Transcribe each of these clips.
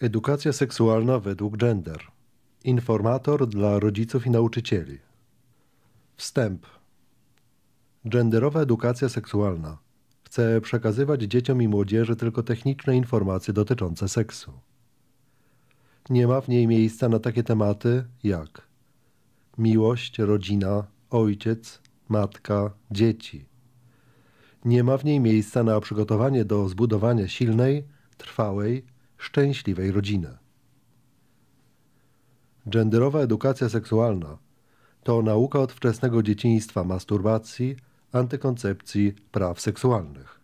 Edukacja seksualna według gender. Informator dla rodziców i nauczycieli. Wstęp. Genderowa edukacja seksualna chce przekazywać dzieciom i młodzieży tylko techniczne informacje dotyczące seksu. Nie ma w niej miejsca na takie tematy jak miłość, rodzina, ojciec, matka, dzieci. Nie ma w niej miejsca na przygotowanie do zbudowania silnej, trwałej, szczęśliwej rodziny. Genderowa edukacja seksualna to nauka od wczesnego dzieciństwa masturbacji, antykoncepcji, praw seksualnych.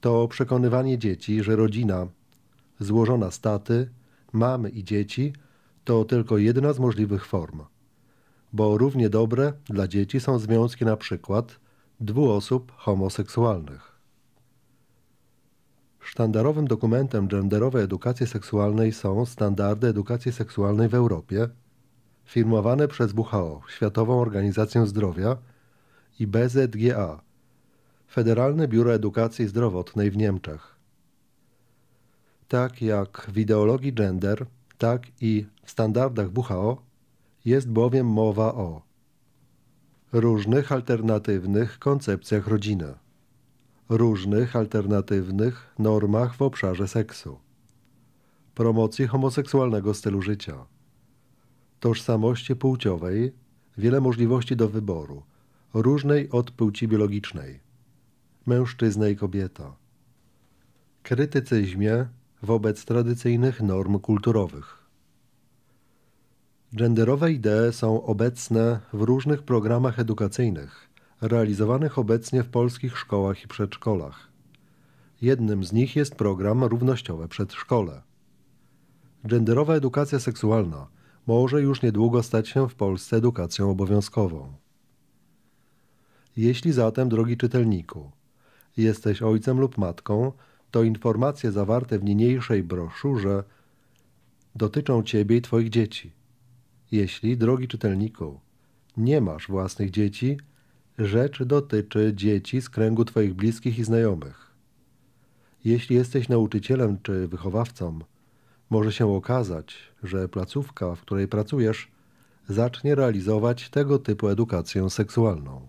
To przekonywanie dzieci, że rodzina złożona z taty, mamy i dzieci to tylko jedna z możliwych form. Bo równie dobre dla dzieci są związki na przykład dwóch osób homoseksualnych. Sztandarowym dokumentem genderowej edukacji seksualnej są Standardy Edukacji Seksualnej w Europie, firmowane przez WHO, Światową Organizację Zdrowia i BZGA, Federalne Biuro Edukacji Zdrowotnej w Niemczech. Tak jak w ideologii gender, tak i w standardach WHO jest bowiem mowa o różnych alternatywnych koncepcjach rodziny różnych alternatywnych normach w obszarze seksu, promocji homoseksualnego stylu życia, tożsamości płciowej, wiele możliwości do wyboru, różnej od płci biologicznej, mężczyzna i kobieta, krytycyzmie wobec tradycyjnych norm kulturowych. Genderowe idee są obecne w różnych programach edukacyjnych – realizowanych obecnie w polskich szkołach i przedszkolach. Jednym z nich jest program Równościowe Przedszkole. Genderowa edukacja seksualna może już niedługo stać się w Polsce edukacją obowiązkową. Jeśli zatem, drogi czytelniku, jesteś ojcem lub matką, to informacje zawarte w niniejszej broszurze dotyczą Ciebie i Twoich dzieci. Jeśli, drogi czytelniku, nie masz własnych dzieci, Rzecz dotyczy dzieci z kręgu Twoich bliskich i znajomych. Jeśli jesteś nauczycielem czy wychowawcą, może się okazać, że placówka, w której pracujesz, zacznie realizować tego typu edukację seksualną.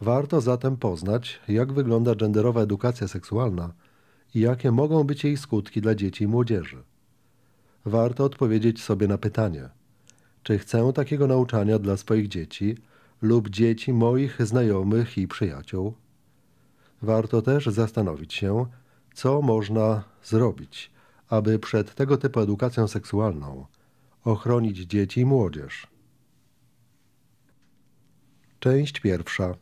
Warto zatem poznać, jak wygląda genderowa edukacja seksualna i jakie mogą być jej skutki dla dzieci i młodzieży. Warto odpowiedzieć sobie na pytanie, czy chcę takiego nauczania dla swoich dzieci, lub dzieci moich znajomych i przyjaciół. Warto też zastanowić się, co można zrobić, aby przed tego typu edukacją seksualną ochronić dzieci i młodzież. Część pierwsza.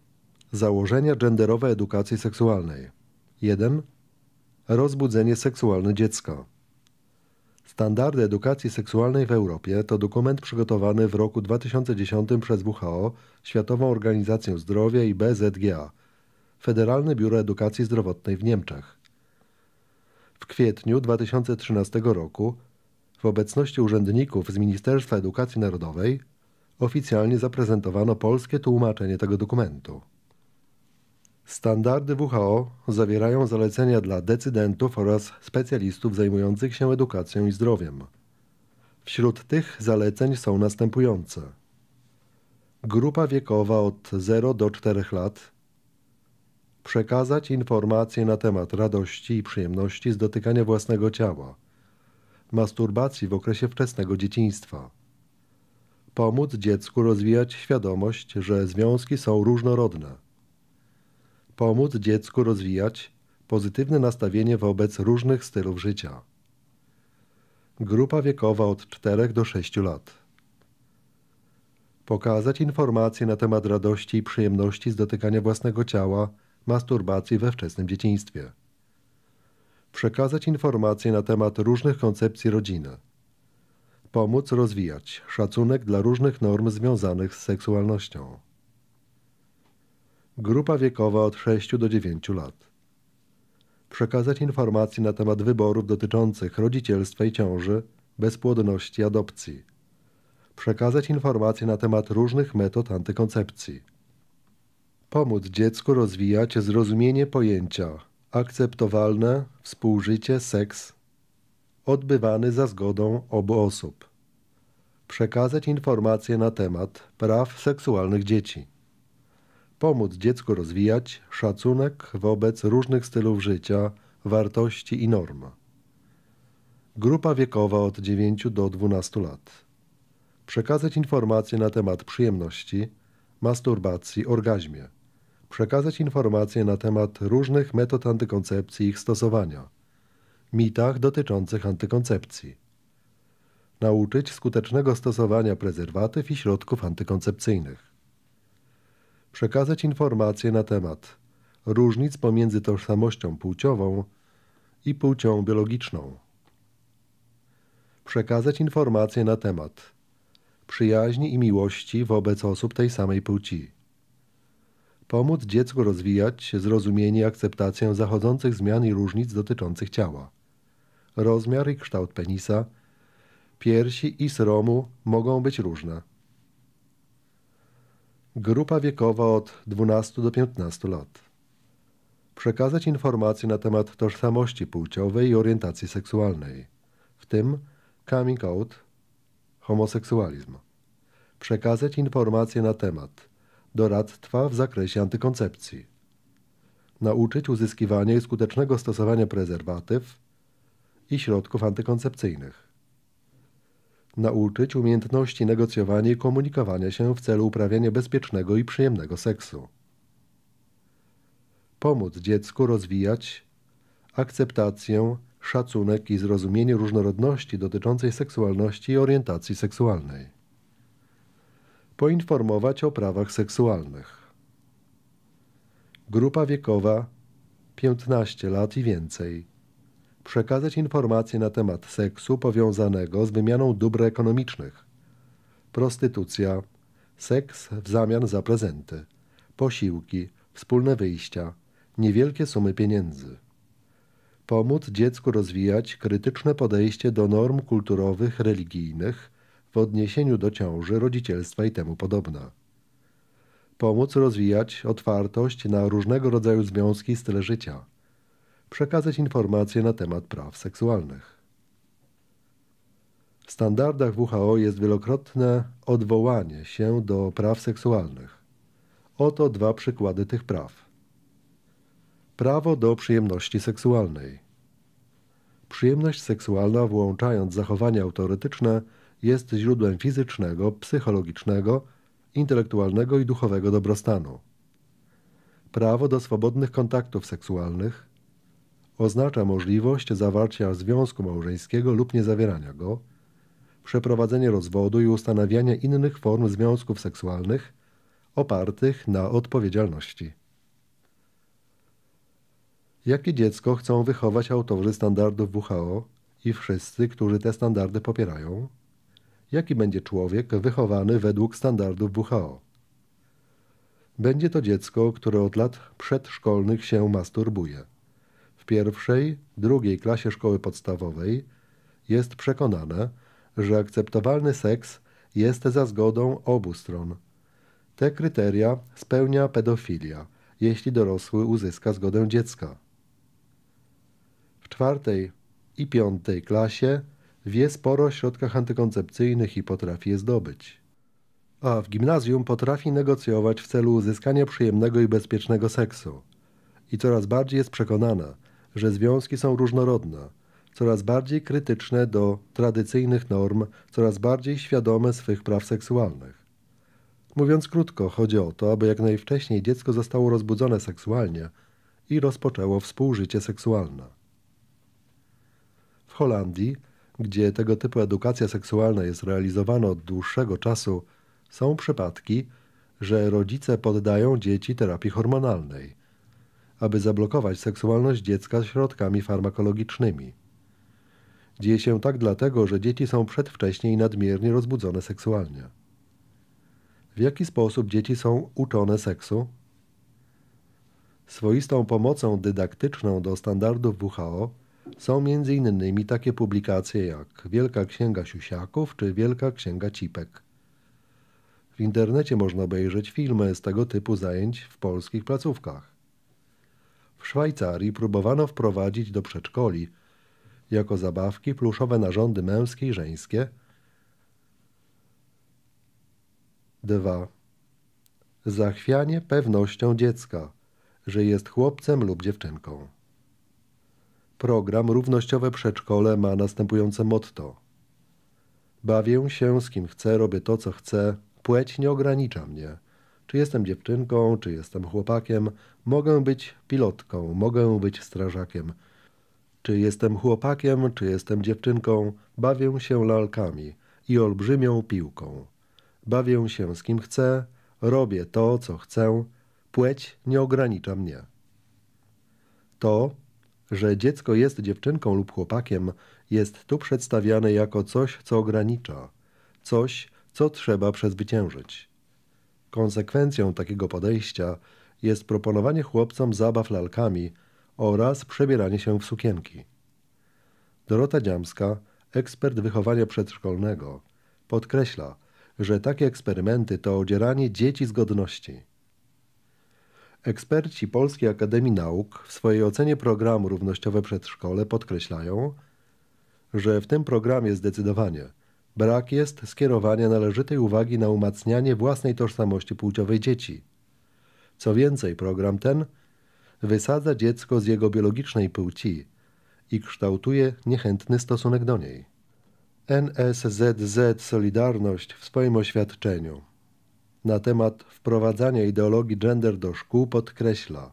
Założenia genderowe edukacji seksualnej. 1. Rozbudzenie seksualne dziecka. Standardy edukacji seksualnej w Europie to dokument przygotowany w roku 2010 przez WHO, Światową Organizację Zdrowia i BZGA, Federalne Biuro Edukacji Zdrowotnej w Niemczech. W kwietniu 2013 roku w obecności urzędników z Ministerstwa Edukacji Narodowej oficjalnie zaprezentowano polskie tłumaczenie tego dokumentu. Standardy WHO zawierają zalecenia dla decydentów oraz specjalistów zajmujących się edukacją i zdrowiem. Wśród tych zaleceń są następujące: grupa wiekowa od 0 do 4 lat przekazać informacje na temat radości i przyjemności z dotykania własnego ciała, masturbacji w okresie wczesnego dzieciństwa. Pomóc dziecku rozwijać świadomość, że związki są różnorodne Pomóc dziecku rozwijać pozytywne nastawienie wobec różnych stylów życia. Grupa wiekowa od 4 do 6 lat. Pokazać informacje na temat radości i przyjemności z dotykania własnego ciała, masturbacji we wczesnym dzieciństwie. Przekazać informacje na temat różnych koncepcji rodziny. Pomóc rozwijać szacunek dla różnych norm związanych z seksualnością. Grupa wiekowa od 6 do 9 lat. Przekazać informacje na temat wyborów dotyczących rodzicielstwa i ciąży, bezpłodności i adopcji. Przekazać informacje na temat różnych metod antykoncepcji. Pomóc dziecku rozwijać zrozumienie pojęcia akceptowalne współżycie seks odbywany za zgodą obu osób. Przekazać informacje na temat praw seksualnych dzieci pomóc dziecku rozwijać szacunek wobec różnych stylów życia, wartości i norm. Grupa wiekowa od 9 do 12 lat. Przekazać informacje na temat przyjemności, masturbacji, orgazmie. Przekazać informacje na temat różnych metod antykoncepcji i ich stosowania, mitach dotyczących antykoncepcji. Nauczyć skutecznego stosowania prezerwatyw i środków antykoncepcyjnych przekazać informacje na temat różnic pomiędzy tożsamością płciową i płcią biologiczną. Przekazać informacje na temat przyjaźni i miłości wobec osób tej samej płci. Pomóc dziecku rozwijać zrozumienie i akceptację zachodzących zmian i różnic dotyczących ciała. Rozmiar i kształt penisa, piersi i sromu mogą być różne. Grupa wiekowa od 12 do 15 lat. Przekazać informacje na temat tożsamości płciowej i orientacji seksualnej, w tym coming out, homoseksualizm. Przekazać informacje na temat doradztwa w zakresie antykoncepcji. Nauczyć uzyskiwania i skutecznego stosowania prezerwatyw i środków antykoncepcyjnych nauczyć umiejętności negocjowania i komunikowania się w celu uprawiania bezpiecznego i przyjemnego seksu. Pomóc dziecku rozwijać akceptację, szacunek i zrozumienie różnorodności dotyczącej seksualności i orientacji seksualnej. Poinformować o prawach seksualnych. Grupa wiekowa 15 lat i więcej przekazać informacje na temat seksu powiązanego z wymianą dóbr ekonomicznych. Prostytucja, seks w zamian za prezenty, posiłki, wspólne wyjścia, niewielkie sumy pieniędzy. Pomóc dziecku rozwijać krytyczne podejście do norm kulturowych, religijnych w odniesieniu do ciąży, rodzicielstwa i temu podobna. Pomóc rozwijać otwartość na różnego rodzaju związki i style życia przekazać informacje na temat praw seksualnych. W standardach WHO jest wielokrotne odwołanie się do praw seksualnych. Oto dwa przykłady tych praw. Prawo do przyjemności seksualnej. Przyjemność seksualna, włączając zachowania autorytyczne, jest źródłem fizycznego, psychologicznego, intelektualnego i duchowego dobrostanu. Prawo do swobodnych kontaktów seksualnych – oznacza możliwość zawarcia związku małżeńskiego lub niezawierania go, przeprowadzenie rozwodu i ustanawiania innych form związków seksualnych opartych na odpowiedzialności. Jakie dziecko chcą wychować autorzy standardów WHO i wszyscy, którzy te standardy popierają? Jaki będzie człowiek wychowany według standardów WHO? Będzie to dziecko, które od lat przedszkolnych się masturbuje w pierwszej, drugiej klasie szkoły podstawowej jest przekonana, że akceptowalny seks jest za zgodą obu stron. Te kryteria spełnia pedofilia, jeśli dorosły uzyska zgodę dziecka. W czwartej i piątej klasie wie sporo o środkach antykoncepcyjnych i potrafi je zdobyć. A w gimnazjum potrafi negocjować w celu uzyskania przyjemnego i bezpiecznego seksu. I coraz bardziej jest przekonana, że związki są różnorodne, coraz bardziej krytyczne do tradycyjnych norm, coraz bardziej świadome swych praw seksualnych. Mówiąc krótko, chodzi o to, aby jak najwcześniej dziecko zostało rozbudzone seksualnie i rozpoczęło współżycie seksualne. W Holandii, gdzie tego typu edukacja seksualna jest realizowana od dłuższego czasu, są przypadki, że rodzice poddają dzieci terapii hormonalnej – aby zablokować seksualność dziecka środkami farmakologicznymi. Dzieje się tak dlatego, że dzieci są przedwcześnie i nadmiernie rozbudzone seksualnie. W jaki sposób dzieci są uczone seksu? Swoistą pomocą dydaktyczną do standardów WHO są m.in. takie publikacje jak Wielka Księga Siusiaków czy Wielka Księga Cipek. W internecie można obejrzeć filmy z tego typu zajęć w polskich placówkach. W Szwajcarii próbowano wprowadzić do przedszkoli jako zabawki pluszowe narządy męskie i żeńskie. 2. Zachwianie pewnością dziecka, że jest chłopcem lub dziewczynką. Program Równościowe Przedszkole ma następujące motto. Bawię się z kim chcę, robię to, co chcę, płeć nie ogranicza mnie. Czy jestem dziewczynką, czy jestem chłopakiem, mogę być pilotką, mogę być strażakiem. Czy jestem chłopakiem, czy jestem dziewczynką, bawię się lalkami i olbrzymią piłką. Bawię się z kim chcę, robię to, co chcę, płeć nie ogranicza mnie. To, że dziecko jest dziewczynką lub chłopakiem, jest tu przedstawiane jako coś, co ogranicza, coś, co trzeba przezwyciężyć. Konsekwencją takiego podejścia jest proponowanie chłopcom zabaw lalkami oraz przebieranie się w sukienki. Dorota Dziamska, ekspert wychowania przedszkolnego, podkreśla, że takie eksperymenty to odzieranie dzieci z godności. Eksperci Polskiej Akademii Nauk w swojej ocenie programu Równościowe Przedszkole podkreślają, że w tym programie zdecydowanie – Brak jest skierowania należytej uwagi na umacnianie własnej tożsamości płciowej dzieci. Co więcej, program ten wysadza dziecko z jego biologicznej płci i kształtuje niechętny stosunek do niej. NSZZ Solidarność w swoim oświadczeniu na temat wprowadzania ideologii gender do szkół podkreśla,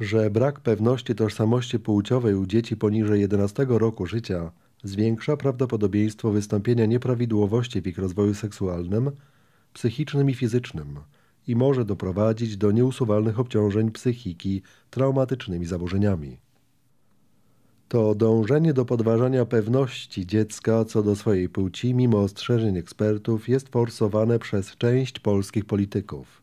że brak pewności tożsamości płciowej u dzieci poniżej 11 roku życia zwiększa prawdopodobieństwo wystąpienia nieprawidłowości w ich rozwoju seksualnym, psychicznym i fizycznym i może doprowadzić do nieusuwalnych obciążeń psychiki traumatycznymi zaburzeniami. To dążenie do podważania pewności dziecka co do swojej płci, mimo ostrzeżeń ekspertów, jest forsowane przez część polskich polityków.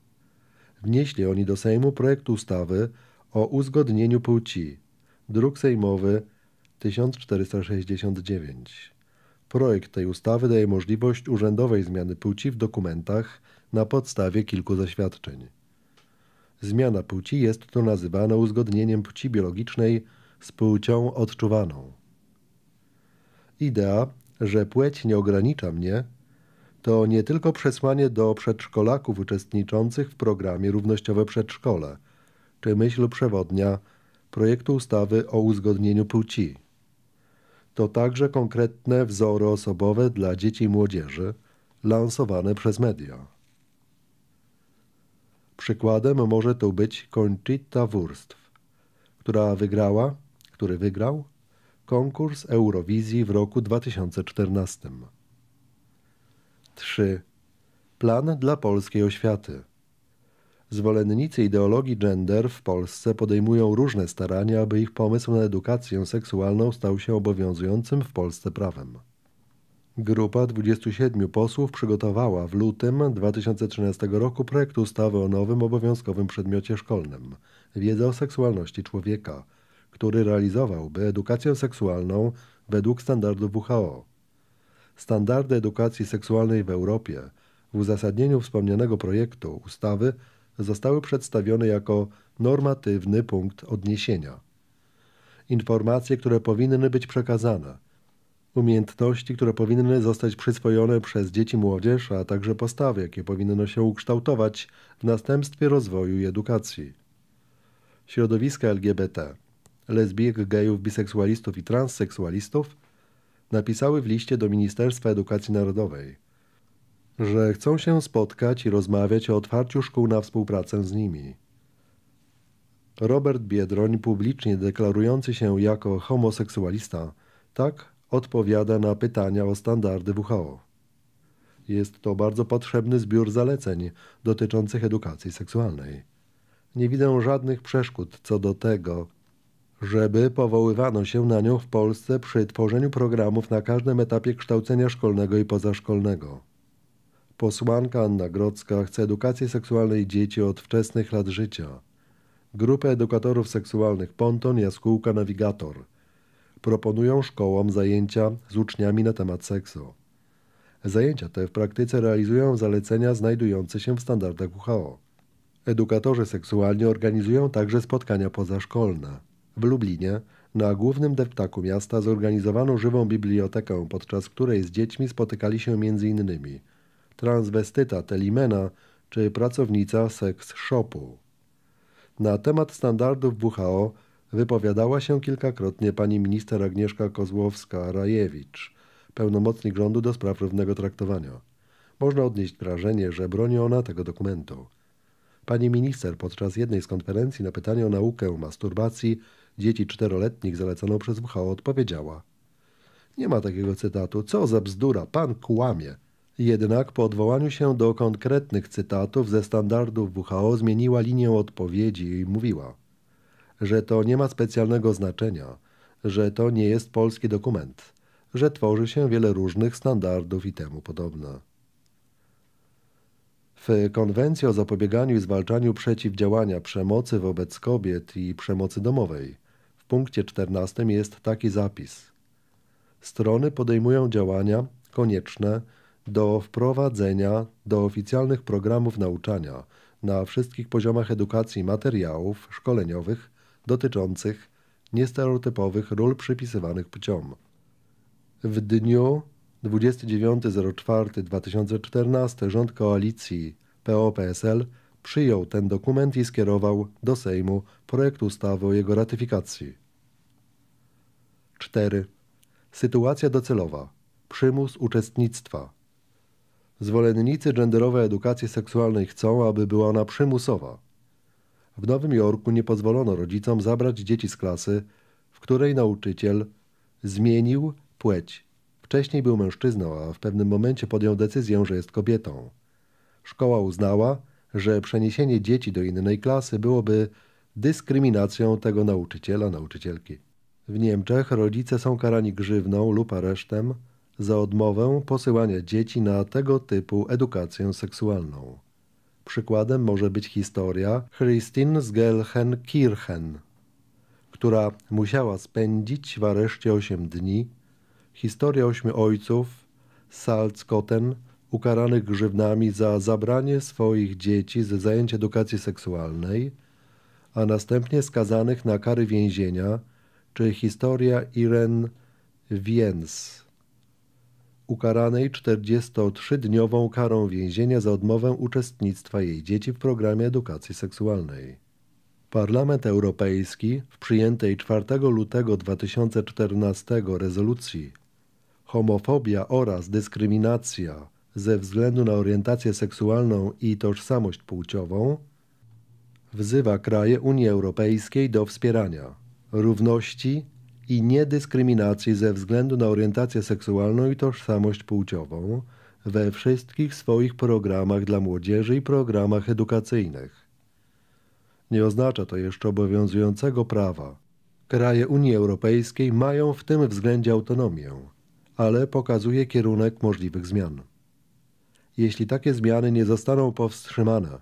Wnieśli oni do Sejmu projekt ustawy o uzgodnieniu płci, druk sejmowy 1469. Projekt tej ustawy daje możliwość urzędowej zmiany płci w dokumentach na podstawie kilku zaświadczeń. Zmiana płci jest tu nazywana uzgodnieniem płci biologicznej z płcią odczuwaną. Idea, że płeć nie ogranicza mnie, to nie tylko przesłanie do przedszkolaków uczestniczących w programie Równościowe Przedszkole, czy myśl przewodnia projektu ustawy o uzgodnieniu płci to także konkretne wzory osobowe dla dzieci i młodzieży lansowane przez media. Przykładem może tu być Conchita Wurst, która wygrała, który wygrał konkurs Eurowizji w roku 2014. 3. Plan dla polskiej oświaty. Zwolennicy ideologii gender w Polsce podejmują różne starania, aby ich pomysł na edukację seksualną stał się obowiązującym w Polsce prawem. Grupa 27 posłów przygotowała w lutym 2013 roku projekt ustawy o nowym obowiązkowym przedmiocie szkolnym Wiedza o seksualności człowieka, który realizowałby edukację seksualną według standardów WHO. Standardy edukacji seksualnej w Europie w uzasadnieniu wspomnianego projektu ustawy zostały przedstawione jako normatywny punkt odniesienia. Informacje, które powinny być przekazane, umiejętności, które powinny zostać przyswojone przez dzieci młodzież, a także postawy, jakie powinno się ukształtować w następstwie rozwoju i edukacji. Środowiska LGBT, lesbijek, gejów, biseksualistów i transseksualistów napisały w liście do Ministerstwa Edukacji Narodowej – że chcą się spotkać i rozmawiać o otwarciu szkół na współpracę z nimi. Robert Biedroń, publicznie deklarujący się jako homoseksualista, tak odpowiada na pytania o standardy WHO. Jest to bardzo potrzebny zbiór zaleceń dotyczących edukacji seksualnej. Nie widzę żadnych przeszkód co do tego, żeby powoływano się na nią w Polsce przy tworzeniu programów na każdym etapie kształcenia szkolnego i pozaszkolnego. Posłanka Anna Grodzka chce edukacji seksualnej dzieci od wczesnych lat życia. Grupę edukatorów seksualnych Ponton, Jaskółka, Nawigator proponują szkołom zajęcia z uczniami na temat seksu. Zajęcia te w praktyce realizują zalecenia znajdujące się w standardach WHO. Edukatorzy seksualni organizują także spotkania pozaszkolne. W Lublinie na głównym deptaku miasta zorganizowano żywą bibliotekę, podczas której z dziećmi spotykali się m.in transwestyta Telimena czy pracownica seks shopu. Na temat standardów WHO wypowiadała się kilkakrotnie pani minister Agnieszka Kozłowska-Rajewicz, pełnomocnik rządu do spraw równego traktowania. Można odnieść wrażenie, że broni ona tego dokumentu. Pani minister podczas jednej z konferencji na pytanie o naukę masturbacji dzieci czteroletnich zaleconą przez WHO odpowiedziała: Nie ma takiego cytatu. Co za bzdura, pan kłamie. Jednak po odwołaniu się do konkretnych cytatów ze standardów WHO zmieniła linię odpowiedzi i mówiła, że to nie ma specjalnego znaczenia, że to nie jest polski dokument, że tworzy się wiele różnych standardów i temu podobne. W konwencji o zapobieganiu i zwalczaniu przeciwdziałania przemocy wobec kobiet i przemocy domowej w punkcie 14 jest taki zapis. Strony podejmują działania konieczne do wprowadzenia do oficjalnych programów nauczania na wszystkich poziomach edukacji materiałów szkoleniowych dotyczących niestereotypowych ról przypisywanych płciom. W dniu 29.04.2014 rząd koalicji PO-PSL przyjął ten dokument i skierował do Sejmu projekt ustawy o jego ratyfikacji. 4. Sytuacja docelowa. Przymus uczestnictwa Zwolennicy genderowej edukacji seksualnej chcą, aby była ona przymusowa. W Nowym Jorku nie pozwolono rodzicom zabrać dzieci z klasy, w której nauczyciel zmienił płeć. Wcześniej był mężczyzną, a w pewnym momencie podjął decyzję, że jest kobietą. Szkoła uznała, że przeniesienie dzieci do innej klasy byłoby dyskryminacją tego nauczyciela, nauczycielki. W Niemczech rodzice są karani grzywną lub aresztem za odmowę posyłania dzieci na tego typu edukację seksualną. Przykładem może być historia Christine z Kirchen, która musiała spędzić w areszcie 8 dni, historia ośmiu ojców Salzkotten ukaranych grzywnami za zabranie swoich dzieci ze zajęć edukacji seksualnej, a następnie skazanych na kary więzienia, czy historia Irene Wiens ukaranej 43-dniową karą więzienia za odmowę uczestnictwa jej dzieci w programie edukacji seksualnej. Parlament Europejski w przyjętej 4 lutego 2014 rezolucji Homofobia oraz dyskryminacja ze względu na orientację seksualną i tożsamość płciową wzywa kraje Unii Europejskiej do wspierania równości, i niedyskryminacji ze względu na orientację seksualną i tożsamość płciową we wszystkich swoich programach dla młodzieży i programach edukacyjnych. Nie oznacza to jeszcze obowiązującego prawa. Kraje Unii Europejskiej mają w tym względzie autonomię, ale pokazuje kierunek możliwych zmian. Jeśli takie zmiany nie zostaną powstrzymane,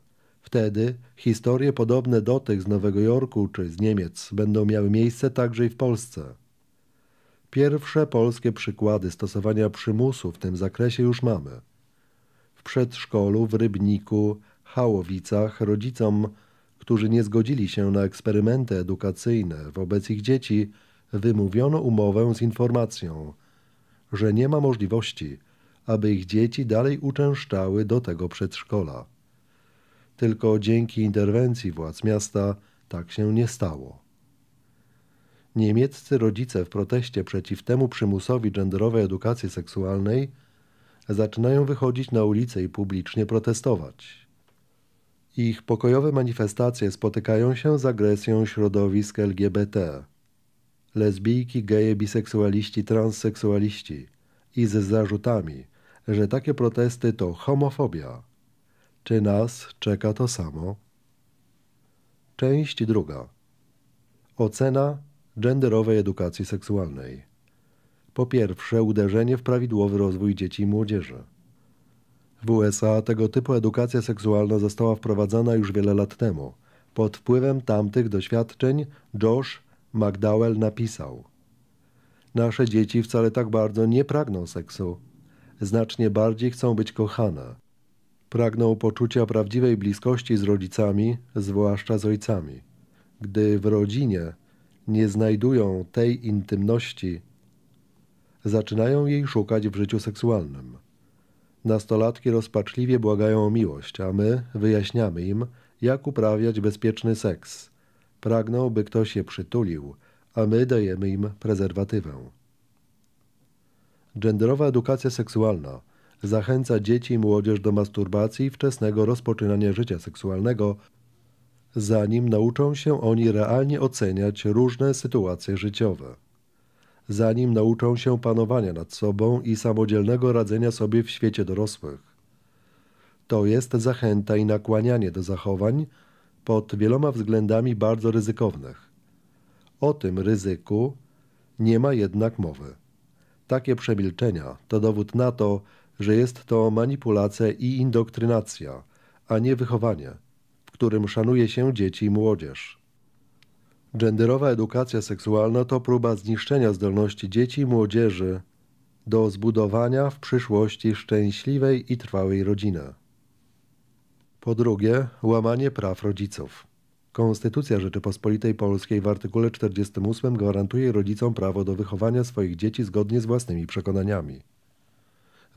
Wtedy historie podobne do tych z Nowego Jorku czy z Niemiec będą miały miejsce także i w Polsce. Pierwsze polskie przykłady stosowania przymusu w tym zakresie już mamy. W przedszkolu w Rybniku, Hałowicach rodzicom, którzy nie zgodzili się na eksperymenty edukacyjne wobec ich dzieci, wymówiono umowę z informacją, że nie ma możliwości, aby ich dzieci dalej uczęszczały do tego przedszkola. Tylko dzięki interwencji władz miasta tak się nie stało. Niemieccy rodzice w proteście przeciw temu przymusowi genderowej edukacji seksualnej zaczynają wychodzić na ulice i publicznie protestować. Ich pokojowe manifestacje spotykają się z agresją środowisk LGBT. Lesbijki, geje, biseksualiści, transseksualiści i z zarzutami, że takie protesty to homofobia, czy nas czeka to samo? Część druga. Ocena genderowej edukacji seksualnej. Po pierwsze, uderzenie w prawidłowy rozwój dzieci i młodzieży. W USA tego typu edukacja seksualna została wprowadzana już wiele lat temu. Pod wpływem tamtych doświadczeń Josh McDowell napisał: Nasze dzieci wcale tak bardzo nie pragną seksu. Znacznie bardziej chcą być kochane Pragnął poczucia prawdziwej bliskości z rodzicami, zwłaszcza z ojcami. Gdy w rodzinie nie znajdują tej intymności, zaczynają jej szukać w życiu seksualnym. Nastolatki rozpaczliwie błagają o miłość, a my wyjaśniamy im, jak uprawiać bezpieczny seks. Pragną, by ktoś je przytulił, a my dajemy im prezerwatywę. Genderowa edukacja seksualna – zachęca dzieci i młodzież do masturbacji i wczesnego rozpoczynania życia seksualnego, zanim nauczą się oni realnie oceniać różne sytuacje życiowe. Zanim nauczą się panowania nad sobą i samodzielnego radzenia sobie w świecie dorosłych. To jest zachęta i nakłanianie do zachowań pod wieloma względami bardzo ryzykownych. O tym ryzyku nie ma jednak mowy. Takie przemilczenia to dowód na to, że jest to manipulacja i indoktrynacja, a nie wychowanie, w którym szanuje się dzieci i młodzież. Genderowa edukacja seksualna to próba zniszczenia zdolności dzieci i młodzieży do zbudowania w przyszłości szczęśliwej i trwałej rodziny. Po drugie, łamanie praw rodziców. Konstytucja Rzeczypospolitej Polskiej w artykule 48 gwarantuje rodzicom prawo do wychowania swoich dzieci zgodnie z własnymi przekonaniami.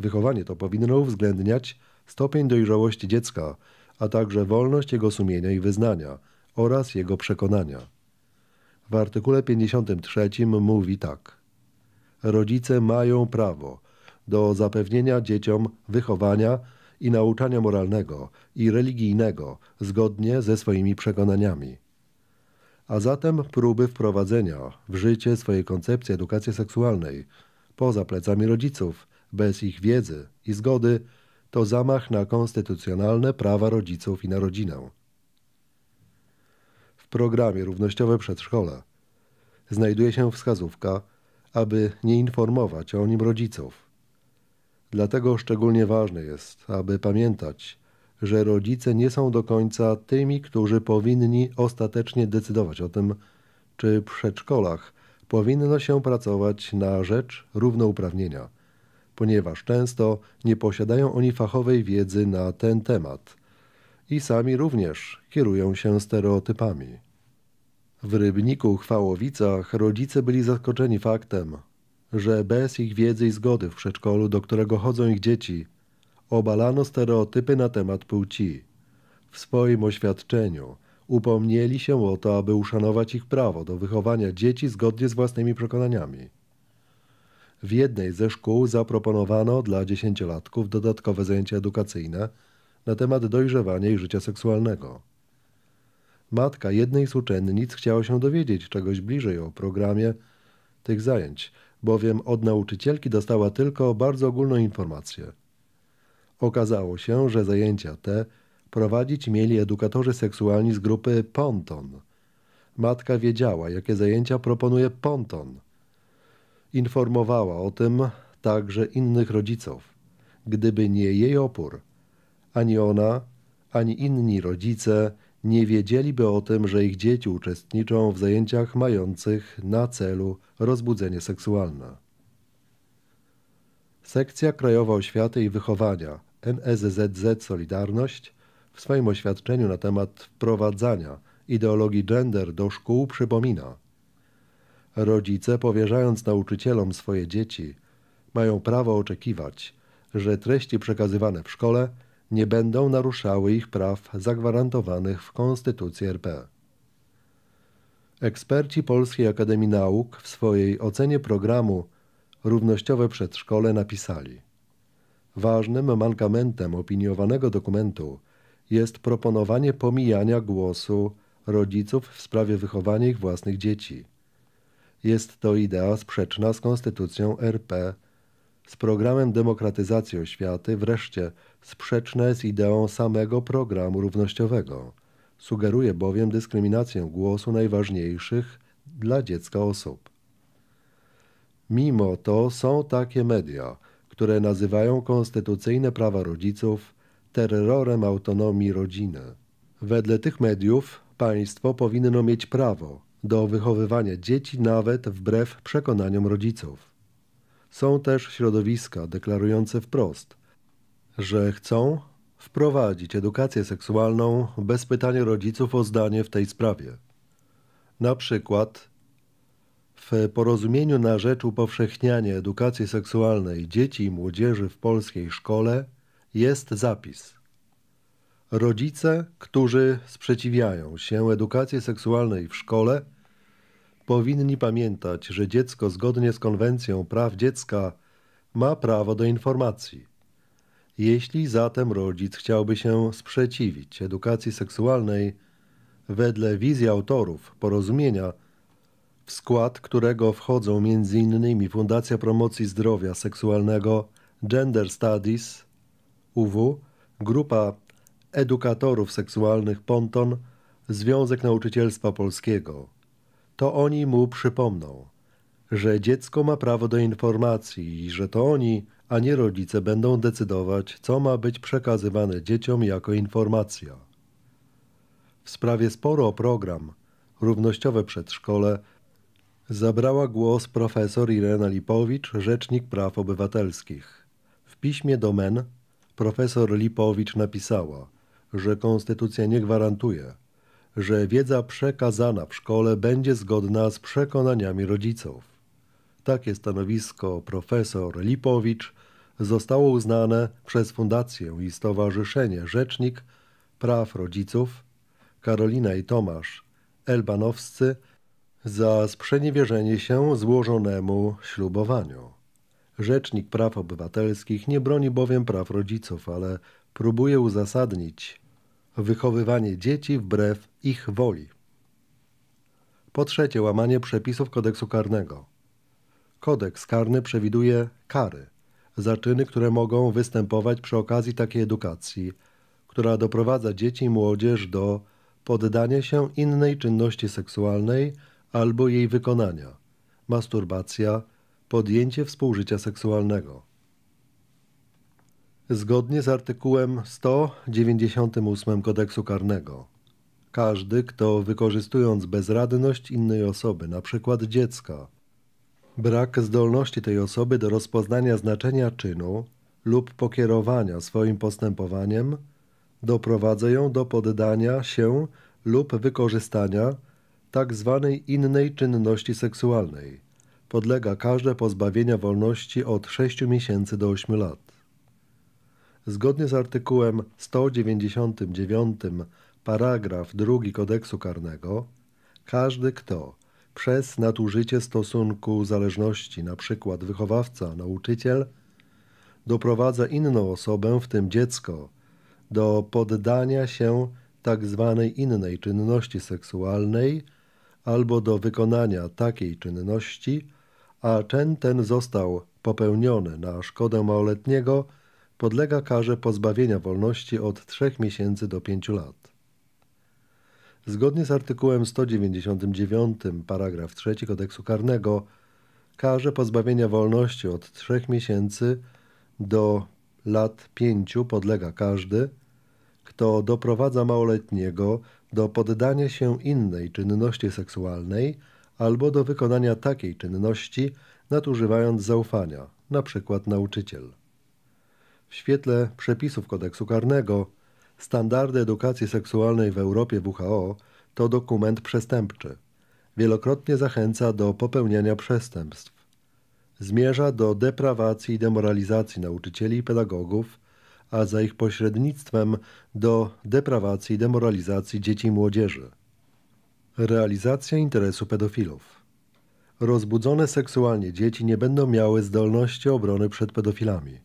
Wychowanie to powinno uwzględniać stopień dojrzałości dziecka, a także wolność jego sumienia i wyznania oraz jego przekonania. W artykule 53 mówi tak: Rodzice mają prawo do zapewnienia dzieciom wychowania i nauczania moralnego i religijnego zgodnie ze swoimi przekonaniami. A zatem próby wprowadzenia w życie swojej koncepcji edukacji seksualnej poza plecami rodziców bez ich wiedzy i zgody to zamach na konstytucjonalne prawa rodziców i na rodzinę. W programie Równościowe Przedszkola znajduje się wskazówka, aby nie informować o nim rodziców. Dlatego szczególnie ważne jest, aby pamiętać, że rodzice nie są do końca tymi, którzy powinni ostatecznie decydować o tym, czy w przedszkolach powinno się pracować na rzecz równouprawnienia ponieważ często nie posiadają oni fachowej wiedzy na ten temat i sami również kierują się stereotypami. W Rybniku Chwałowicach rodzice byli zaskoczeni faktem, że bez ich wiedzy i zgody w przedszkolu, do którego chodzą ich dzieci, obalano stereotypy na temat płci. W swoim oświadczeniu upomnieli się o to, aby uszanować ich prawo do wychowania dzieci zgodnie z własnymi przekonaniami. W jednej ze szkół zaproponowano dla dziesięciolatków dodatkowe zajęcia edukacyjne na temat dojrzewania i życia seksualnego. Matka jednej z uczennic chciała się dowiedzieć czegoś bliżej o programie tych zajęć, bowiem od nauczycielki dostała tylko bardzo ogólną informację. Okazało się, że zajęcia te prowadzić mieli edukatorzy seksualni z grupy Ponton. Matka wiedziała, jakie zajęcia proponuje Ponton – Informowała o tym także innych rodziców. Gdyby nie jej opór, ani ona, ani inni rodzice nie wiedzieliby o tym, że ich dzieci uczestniczą w zajęciach mających na celu rozbudzenie seksualne. Sekcja Krajowa Oświaty i Wychowania NSZZ Solidarność w swoim oświadczeniu na temat wprowadzania ideologii gender do szkół przypomina, Rodzice, powierzając nauczycielom swoje dzieci, mają prawo oczekiwać, że treści przekazywane w szkole nie będą naruszały ich praw zagwarantowanych w Konstytucji RP. Eksperci Polskiej Akademii Nauk w swojej ocenie programu Równościowe Przedszkole napisali Ważnym mankamentem opiniowanego dokumentu jest proponowanie pomijania głosu rodziców w sprawie wychowania ich własnych dzieci – jest to idea sprzeczna z Konstytucją RP, z programem demokratyzacji oświaty, wreszcie sprzeczne z ideą samego programu równościowego. Sugeruje bowiem dyskryminację głosu najważniejszych dla dziecka osób. Mimo to są takie media, które nazywają konstytucyjne prawa rodziców terrorem autonomii rodziny. Wedle tych mediów państwo powinno mieć prawo do wychowywania dzieci nawet wbrew przekonaniom rodziców. Są też środowiska deklarujące wprost, że chcą wprowadzić edukację seksualną bez pytania rodziców o zdanie w tej sprawie. Na przykład w porozumieniu na rzecz upowszechniania edukacji seksualnej dzieci i młodzieży w polskiej szkole jest zapis – Rodzice, którzy sprzeciwiają się edukacji seksualnej w szkole, powinni pamiętać, że dziecko zgodnie z konwencją praw dziecka ma prawo do informacji. Jeśli zatem rodzic chciałby się sprzeciwić edukacji seksualnej, wedle wizji autorów porozumienia, w skład którego wchodzą m.in. Fundacja Promocji Zdrowia Seksualnego Gender Studies UW, Grupa edukatorów seksualnych Ponton Związek Nauczycielstwa Polskiego. To oni mu przypomną, że dziecko ma prawo do informacji i że to oni, a nie rodzice, będą decydować, co ma być przekazywane dzieciom jako informacja. W sprawie sporo o program Równościowe Przedszkole zabrała głos profesor Irena Lipowicz, Rzecznik Praw Obywatelskich. W piśmie do MEN profesor Lipowicz napisała – że konstytucja nie gwarantuje, że wiedza przekazana w szkole będzie zgodna z przekonaniami rodziców. Takie stanowisko profesor Lipowicz zostało uznane przez Fundację i Stowarzyszenie Rzecznik Praw Rodziców Karolina i Tomasz Elbanowscy za sprzeniewierzenie się złożonemu ślubowaniu. Rzecznik Praw Obywatelskich nie broni bowiem praw rodziców, ale próbuje uzasadnić wychowywanie dzieci wbrew ich woli. Po trzecie, łamanie przepisów kodeksu karnego. Kodeks karny przewiduje kary za czyny, które mogą występować przy okazji takiej edukacji, która doprowadza dzieci i młodzież do poddania się innej czynności seksualnej albo jej wykonania masturbacja, podjęcie współżycia seksualnego zgodnie z artykułem 198 kodeksu karnego. Każdy, kto wykorzystując bezradność innej osoby, np. dziecka, brak zdolności tej osoby do rozpoznania znaczenia czynu lub pokierowania swoim postępowaniem, doprowadza ją do poddania się lub wykorzystania tzw. Tak innej czynności seksualnej. Podlega każde pozbawienia wolności od 6 miesięcy do 8 lat zgodnie z artykułem 199 paragraf 2 kodeksu karnego, każdy kto przez nadużycie stosunku zależności, np. wychowawca, nauczyciel, doprowadza inną osobę, w tym dziecko, do poddania się tak zwanej innej czynności seksualnej albo do wykonania takiej czynności, a czyn ten został popełniony na szkodę małoletniego, podlega karze pozbawienia wolności od 3 miesięcy do 5 lat. Zgodnie z artykułem 199 paragraf 3 kodeksu karnego karze pozbawienia wolności od 3 miesięcy do lat 5 podlega każdy, kto doprowadza małoletniego do poddania się innej czynności seksualnej albo do wykonania takiej czynności nadużywając zaufania, np. Na nauczyciel. W świetle przepisów kodeksu karnego standardy edukacji seksualnej w Europie WHO to dokument przestępczy. Wielokrotnie zachęca do popełniania przestępstw. Zmierza do deprawacji i demoralizacji nauczycieli i pedagogów, a za ich pośrednictwem do deprawacji i demoralizacji dzieci i młodzieży. Realizacja interesu pedofilów. Rozbudzone seksualnie dzieci nie będą miały zdolności obrony przed pedofilami.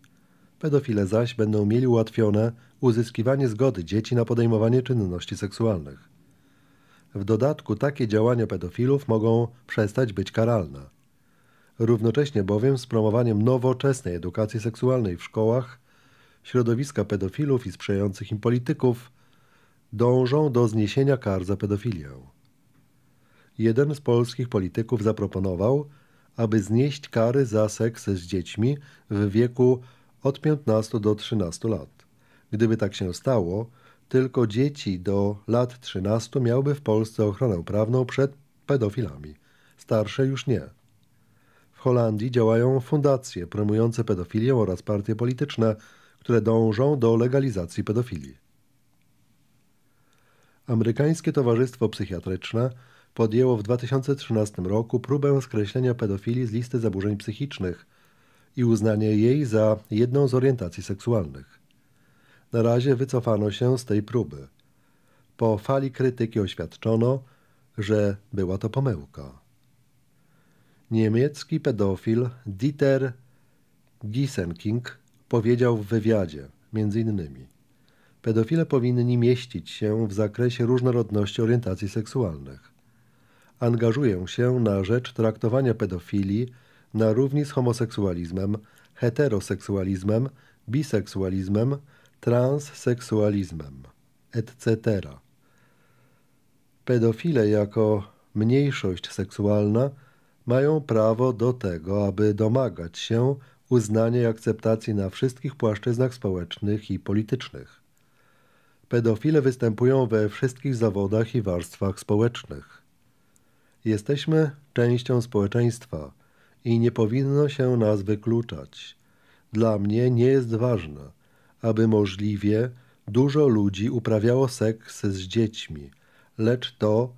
Pedofile zaś będą mieli ułatwione uzyskiwanie zgody dzieci na podejmowanie czynności seksualnych. W dodatku takie działania pedofilów mogą przestać być karalne. Równocześnie bowiem z promowaniem nowoczesnej edukacji seksualnej w szkołach, środowiska pedofilów i sprzyjających im polityków dążą do zniesienia kar za pedofilię. Jeden z polskich polityków zaproponował, aby znieść kary za seks z dziećmi w wieku od 15 do 13 lat. Gdyby tak się stało, tylko dzieci do lat 13 miałyby w Polsce ochronę prawną przed pedofilami, starsze już nie. W Holandii działają fundacje promujące pedofilię oraz partie polityczne, które dążą do legalizacji pedofilii. Amerykańskie Towarzystwo Psychiatryczne podjęło w 2013 roku próbę skreślenia pedofilii z listy zaburzeń psychicznych – i uznanie jej za jedną z orientacji seksualnych. Na razie wycofano się z tej próby. Po fali krytyki oświadczono, że była to pomyłka. Niemiecki pedofil Dieter Giesenking powiedział w wywiadzie między innymi Pedofile powinni mieścić się w zakresie różnorodności orientacji seksualnych. Angażuję się na rzecz traktowania pedofilii na równi z homoseksualizmem, heteroseksualizmem, biseksualizmem, transseksualizmem, etc. Pedofile jako mniejszość seksualna mają prawo do tego, aby domagać się uznania i akceptacji na wszystkich płaszczyznach społecznych i politycznych. Pedofile występują we wszystkich zawodach i warstwach społecznych. Jesteśmy częścią społeczeństwa – i nie powinno się nas wykluczać. Dla mnie nie jest ważne, aby możliwie dużo ludzi uprawiało seks z dziećmi, lecz to,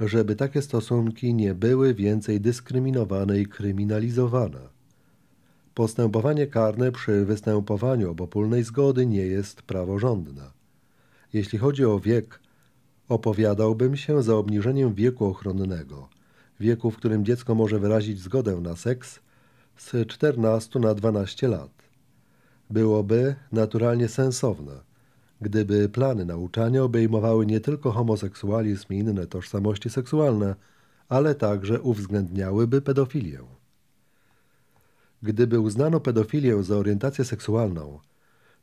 żeby takie stosunki nie były więcej dyskryminowane i kryminalizowane. Postępowanie karne przy występowaniu obopólnej zgody nie jest praworządne. Jeśli chodzi o wiek, opowiadałbym się za obniżeniem wieku ochronnego – wieku, w którym dziecko może wyrazić zgodę na seks, z 14 na 12 lat. Byłoby naturalnie sensowne, gdyby plany nauczania obejmowały nie tylko homoseksualizm i inne tożsamości seksualne, ale także uwzględniałyby pedofilię. Gdyby uznano pedofilię za orientację seksualną,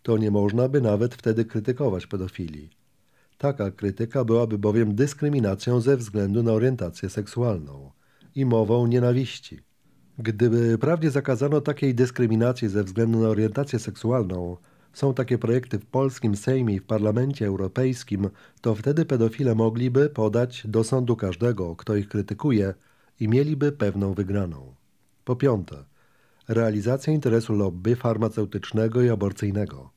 to nie można by nawet wtedy krytykować pedofilii, Taka krytyka byłaby bowiem dyskryminacją ze względu na orientację seksualną i mową nienawiści. Gdyby prawdzie zakazano takiej dyskryminacji ze względu na orientację seksualną, są takie projekty w polskim Sejmie i w Parlamencie Europejskim, to wtedy pedofile mogliby podać do sądu każdego, kto ich krytykuje i mieliby pewną wygraną. Po piąte, realizacja interesu lobby farmaceutycznego i aborcyjnego.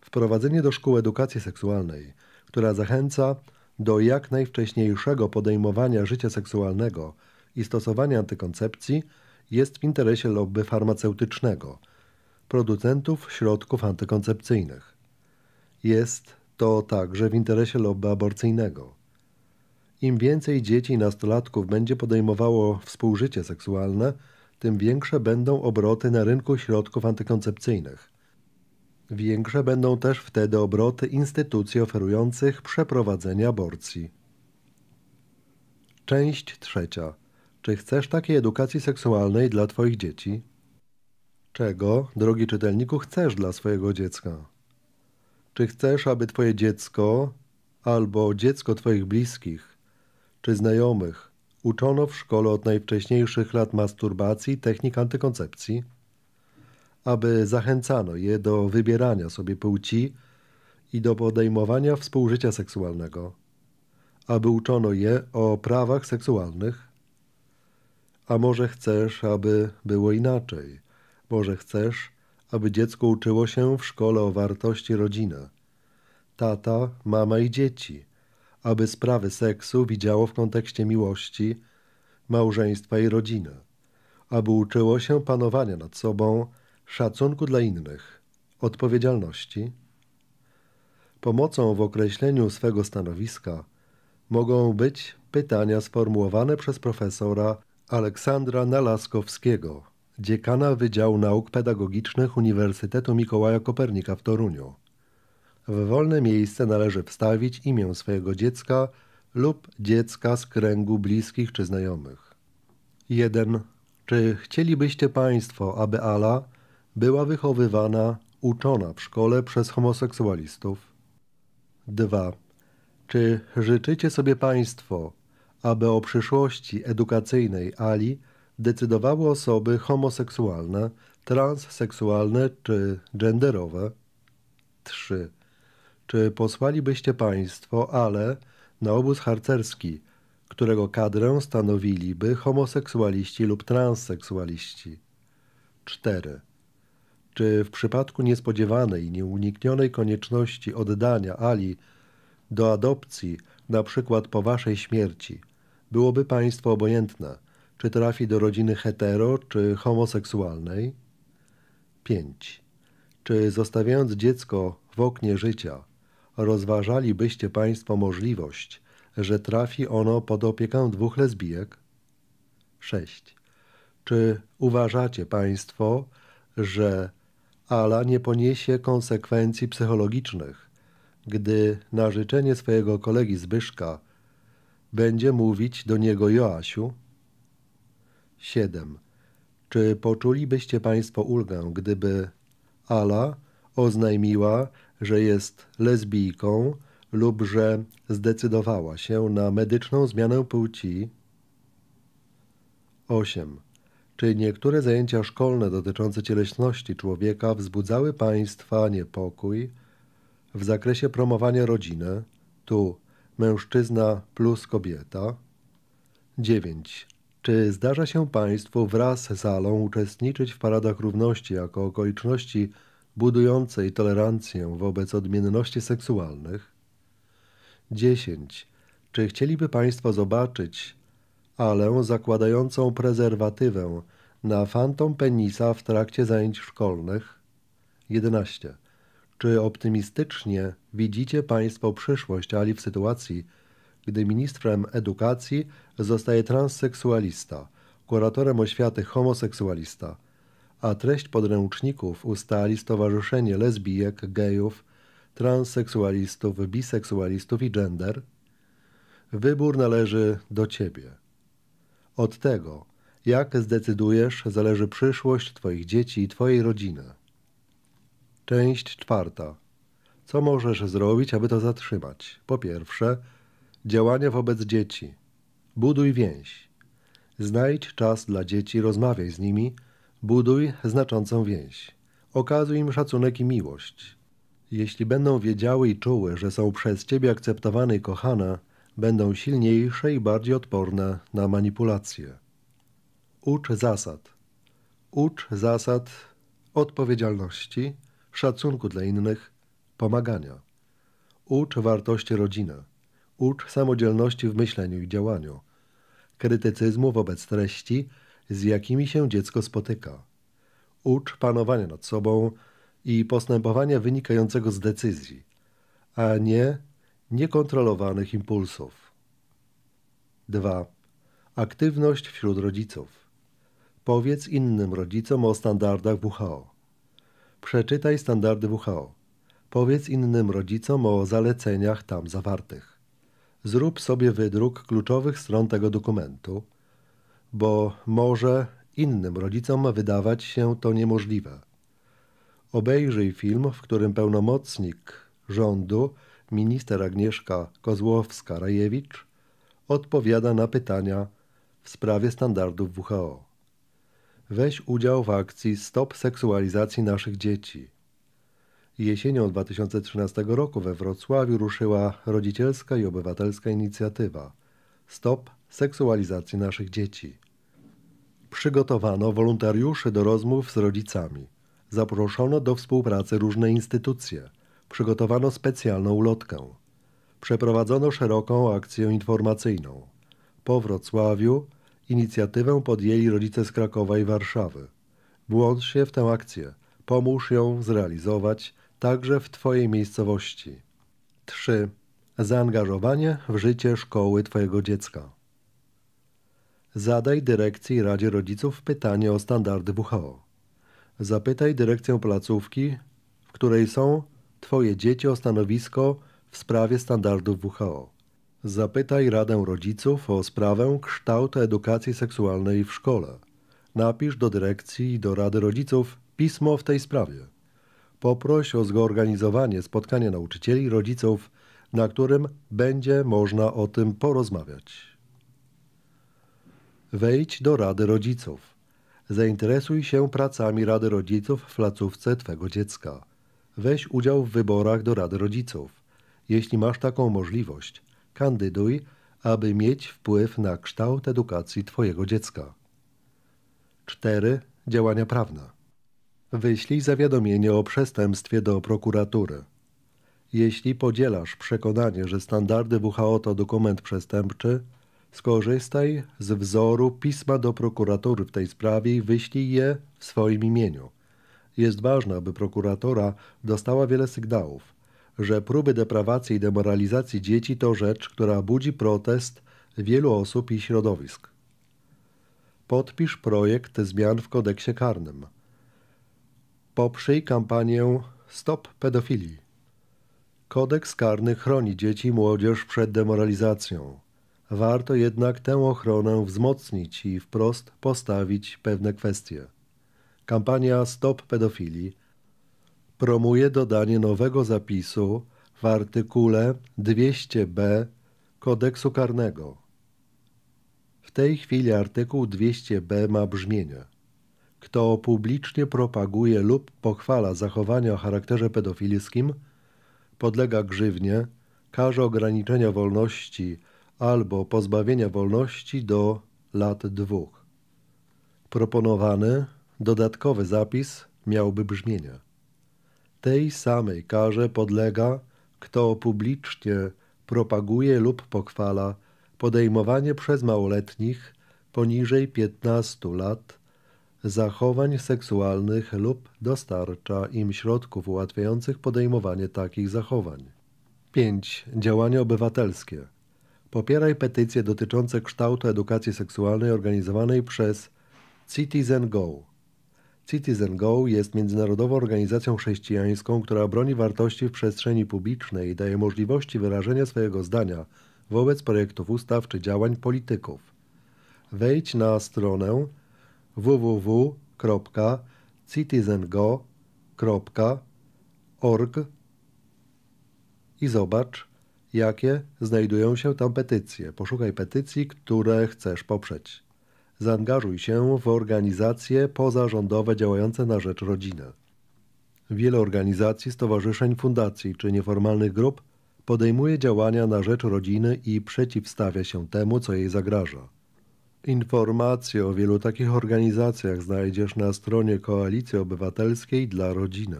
Wprowadzenie do szkół edukacji seksualnej – która zachęca do jak najwcześniejszego podejmowania życia seksualnego i stosowania antykoncepcji, jest w interesie lobby farmaceutycznego, producentów środków antykoncepcyjnych. Jest to także w interesie lobby aborcyjnego. Im więcej dzieci i nastolatków będzie podejmowało współżycie seksualne, tym większe będą obroty na rynku środków antykoncepcyjnych. Większe będą też wtedy obroty instytucji oferujących przeprowadzenie aborcji. Część trzecia. Czy chcesz takiej edukacji seksualnej dla Twoich dzieci? Czego, drogi czytelniku, chcesz dla swojego dziecka? Czy chcesz, aby Twoje dziecko albo dziecko Twoich bliskich czy znajomych uczono w szkole od najwcześniejszych lat masturbacji i technik antykoncepcji? aby zachęcano je do wybierania sobie płci i do podejmowania współżycia seksualnego, aby uczono je o prawach seksualnych. A może chcesz, aby było inaczej? Może chcesz, aby dziecko uczyło się w szkole o wartości rodziny, tata, mama i dzieci, aby sprawy seksu widziało w kontekście miłości, małżeństwa i rodziny, aby uczyło się panowania nad sobą, szacunku dla innych, odpowiedzialności. Pomocą w określeniu swego stanowiska mogą być pytania sformułowane przez profesora Aleksandra Nalaskowskiego, dziekana Wydziału Nauk Pedagogicznych Uniwersytetu Mikołaja Kopernika w Toruniu. W wolne miejsce należy wstawić imię swojego dziecka lub dziecka z kręgu bliskich czy znajomych. 1. Czy chcielibyście Państwo, aby Ala była wychowywana, uczona w szkole przez homoseksualistów? 2. Czy życzycie sobie Państwo, aby o przyszłości edukacyjnej Ali decydowały osoby homoseksualne, transseksualne czy genderowe? 3. Czy posłalibyście Państwo Ale na obóz harcerski, którego kadrę stanowiliby homoseksualiści lub transseksualiści? 4 czy w przypadku niespodziewanej, nieuniknionej konieczności oddania Ali do adopcji, na przykład po waszej śmierci, byłoby państwo obojętne, czy trafi do rodziny hetero czy homoseksualnej? 5. Czy zostawiając dziecko w oknie życia, rozważalibyście państwo możliwość, że trafi ono pod opiekę dwóch lesbijek? 6. Czy uważacie państwo, że Ala nie poniesie konsekwencji psychologicznych, gdy na życzenie swojego kolegi Zbyszka będzie mówić do niego Joasiu? 7. Czy poczulibyście Państwo ulgę, gdyby Ala oznajmiła, że jest lesbijką lub że zdecydowała się na medyczną zmianę płci? 8 czy niektóre zajęcia szkolne dotyczące cieleśności człowieka wzbudzały państwa niepokój w zakresie promowania rodziny, tu mężczyzna plus kobieta. 9. Czy zdarza się Państwu wraz z salą uczestniczyć w paradach równości jako okoliczności budującej tolerancję wobec odmienności seksualnych? 10. Czy chcieliby Państwo zobaczyć alę zakładającą prezerwatywę na fantom penisa w trakcie zajęć szkolnych? 11. Czy optymistycznie widzicie Państwo przyszłość Ali w sytuacji, gdy ministrem edukacji zostaje transseksualista, kuratorem oświaty homoseksualista, a treść podręczników ustali Stowarzyszenie Lesbijek, Gejów, Transseksualistów, Biseksualistów i Gender? Wybór należy do Ciebie. Od tego, jak zdecydujesz, zależy przyszłość Twoich dzieci i Twojej rodziny. Część czwarta. Co możesz zrobić, aby to zatrzymać? Po pierwsze, działania wobec dzieci. Buduj więź. Znajdź czas dla dzieci, rozmawiaj z nimi, buduj znaczącą więź. Okazuj im szacunek i miłość. Jeśli będą wiedziały i czuły, że są przez Ciebie akceptowane i kochane, będą silniejsze i bardziej odporne na manipulacje. Ucz zasad. Ucz zasad odpowiedzialności, szacunku dla innych, pomagania. Ucz wartości rodziny. Ucz samodzielności w myśleniu i działaniu. Krytycyzmu wobec treści, z jakimi się dziecko spotyka. Ucz panowania nad sobą i postępowania wynikającego z decyzji, a nie niekontrolowanych impulsów. 2. Aktywność wśród rodziców. Powiedz innym rodzicom o standardach WHO. Przeczytaj standardy WHO. Powiedz innym rodzicom o zaleceniach tam zawartych. Zrób sobie wydruk kluczowych stron tego dokumentu, bo może innym rodzicom wydawać się to niemożliwe. Obejrzyj film, w którym pełnomocnik rządu minister Agnieszka Kozłowska-Rajewicz odpowiada na pytania w sprawie standardów WHO. Weź udział w akcji Stop seksualizacji naszych dzieci. Jesienią 2013 roku we Wrocławiu ruszyła rodzicielska i obywatelska inicjatywa Stop seksualizacji naszych dzieci. Przygotowano wolontariuszy do rozmów z rodzicami. Zaproszono do współpracy różne instytucje – przygotowano specjalną ulotkę. Przeprowadzono szeroką akcję informacyjną. Po Wrocławiu inicjatywę podjęli rodzice z Krakowa i Warszawy. Włącz się w tę akcję. Pomóż ją zrealizować także w Twojej miejscowości. 3. Zaangażowanie w życie szkoły Twojego dziecka. Zadaj dyrekcji i Radzie Rodziców pytanie o standardy WHO. Zapytaj dyrekcję placówki, w której są Twoje dzieci o stanowisko w sprawie standardów WHO. Zapytaj Radę Rodziców o sprawę kształtu edukacji seksualnej w szkole. Napisz do dyrekcji i do Rady Rodziców pismo w tej sprawie. Poproś o zorganizowanie spotkania nauczycieli i rodziców, na którym będzie można o tym porozmawiać. Wejdź do Rady Rodziców. Zainteresuj się pracami Rady Rodziców w placówce Twego dziecka. Weź udział w wyborach do Rady Rodziców. Jeśli masz taką możliwość, kandyduj, aby mieć wpływ na kształt edukacji Twojego dziecka. 4. Działania prawne. Wyślij zawiadomienie o przestępstwie do prokuratury. Jeśli podzielasz przekonanie, że standardy WHO to dokument przestępczy, skorzystaj z wzoru pisma do prokuratury w tej sprawie i wyślij je w swoim imieniu. Jest ważne, aby prokuratora dostała wiele sygnałów, że próby deprawacji i demoralizacji dzieci to rzecz, która budzi protest wielu osób i środowisk. Podpisz projekt zmian w kodeksie karnym. Poprzyj kampanię Stop pedofilii. Kodeks karny chroni dzieci i młodzież przed demoralizacją. Warto jednak tę ochronę wzmocnić i wprost postawić pewne kwestie. Kampania Stop Pedofilii promuje dodanie nowego zapisu w artykule 200b kodeksu karnego. W tej chwili artykuł 200b ma brzmienie: Kto publicznie propaguje lub pochwala zachowania o charakterze pedofilskim, podlega grzywnie, karze ograniczenia wolności albo pozbawienia wolności do lat dwóch. Proponowany Dodatkowy zapis miałby brzmienie: Tej samej karze podlega, kto publicznie propaguje lub pochwala podejmowanie przez małoletnich poniżej 15 lat zachowań seksualnych lub dostarcza im środków ułatwiających podejmowanie takich zachowań. 5. Działania obywatelskie. Popieraj petycje dotyczące kształtu edukacji seksualnej organizowanej przez Citizen Go Citizen Go jest międzynarodową organizacją chrześcijańską, która broni wartości w przestrzeni publicznej i daje możliwości wyrażenia swojego zdania wobec projektów ustaw czy działań polityków. Wejdź na stronę www.citizengo.org i zobacz, jakie znajdują się tam petycje. Poszukaj petycji, które chcesz poprzeć. Zaangażuj się w organizacje pozarządowe działające na rzecz rodziny. Wiele organizacji, stowarzyszeń, fundacji czy nieformalnych grup podejmuje działania na rzecz rodziny i przeciwstawia się temu, co jej zagraża. Informacje o wielu takich organizacjach znajdziesz na stronie Koalicji Obywatelskiej dla Rodziny,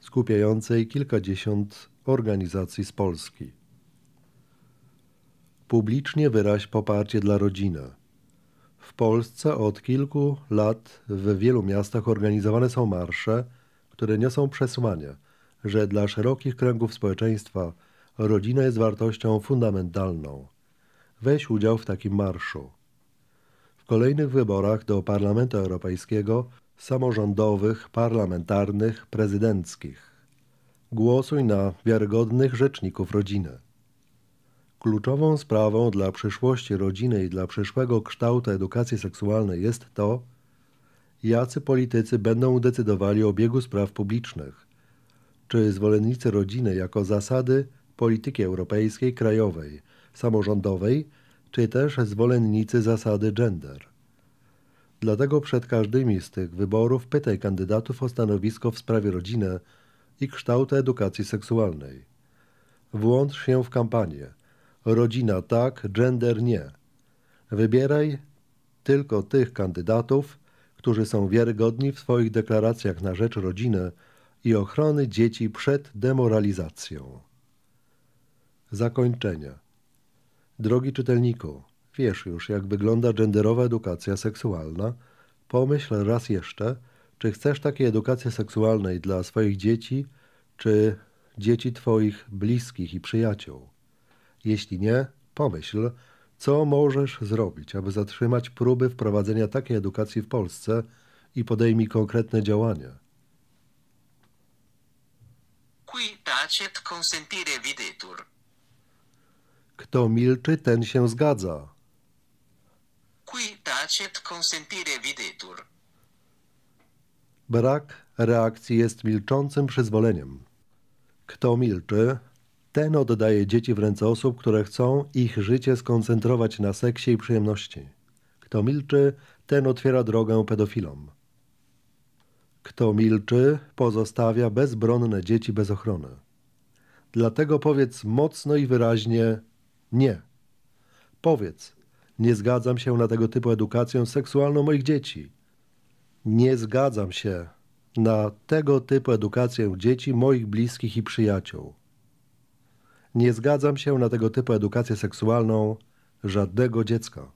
skupiającej kilkadziesiąt organizacji z Polski. Publicznie wyraź poparcie dla rodziny. W Polsce od kilku lat w wielu miastach organizowane są marsze, które niosą przesłanie, że dla szerokich kręgów społeczeństwa rodzina jest wartością fundamentalną. Weź udział w takim marszu. W kolejnych wyborach do Parlamentu Europejskiego, samorządowych, parlamentarnych, prezydenckich. Głosuj na wiarygodnych rzeczników rodziny. Kluczową sprawą dla przyszłości rodziny i dla przyszłego kształtu edukacji seksualnej jest to, jacy politycy będą decydowali o biegu spraw publicznych. Czy zwolennicy rodziny jako zasady polityki europejskiej, krajowej, samorządowej, czy też zwolennicy zasady gender. Dlatego przed każdymi z tych wyborów pytaj kandydatów o stanowisko w sprawie rodziny i kształtu edukacji seksualnej. Włącz się w kampanię rodzina tak, gender nie. Wybieraj tylko tych kandydatów, którzy są wiarygodni w swoich deklaracjach na rzecz rodziny i ochrony dzieci przed demoralizacją. Zakończenie. Drogi czytelniku, wiesz już, jak wygląda genderowa edukacja seksualna. Pomyśl raz jeszcze, czy chcesz takiej edukacji seksualnej dla swoich dzieci, czy dzieci Twoich bliskich i przyjaciół. Jeśli nie, pomyśl, co możesz zrobić, aby zatrzymać próby wprowadzenia takiej edukacji w Polsce i podejmij konkretne działania. Qui tacet consentire videtur. Kto milczy, ten się zgadza. Qui tacet consentire videtur. Brak reakcji jest milczącym przyzwoleniem. Kto milczy, ten oddaje dzieci w ręce osób, które chcą ich życie skoncentrować na seksie i przyjemności. Kto milczy, ten otwiera drogę pedofilom. Kto milczy, pozostawia bezbronne dzieci bez ochrony. Dlatego powiedz mocno i wyraźnie nie. Powiedz, nie zgadzam się na tego typu edukację seksualną moich dzieci. Nie zgadzam się na tego typu edukację dzieci moich bliskich i przyjaciół. Nie zgadzam się na tego typu edukację seksualną żadnego dziecka.